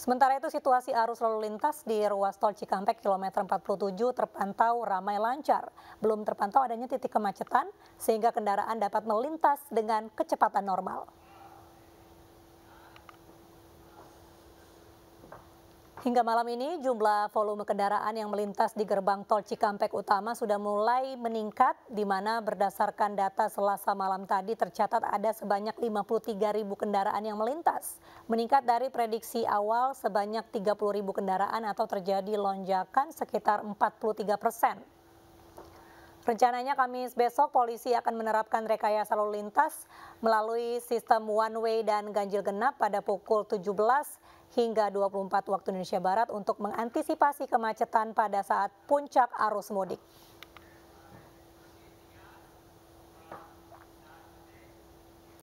Sementara itu situasi arus lalu lintas di ruas tol Cikampek kilometer 47 terpantau ramai lancar. Belum terpantau adanya titik kemacetan sehingga kendaraan dapat melintas dengan kecepatan normal. Hingga malam ini jumlah volume kendaraan yang melintas di gerbang tol Cikampek Utama sudah mulai meningkat di mana berdasarkan data Selasa malam tadi tercatat ada sebanyak 53 ribu kendaraan yang melintas. Meningkat dari prediksi awal sebanyak 30 ribu kendaraan atau terjadi lonjakan sekitar 43 persen. Rencananya Kamis besok polisi akan menerapkan rekayasa lalu lintas melalui sistem one way dan ganjil genap pada pukul 17 hingga 24 waktu Indonesia Barat untuk mengantisipasi kemacetan pada saat puncak arus mudik.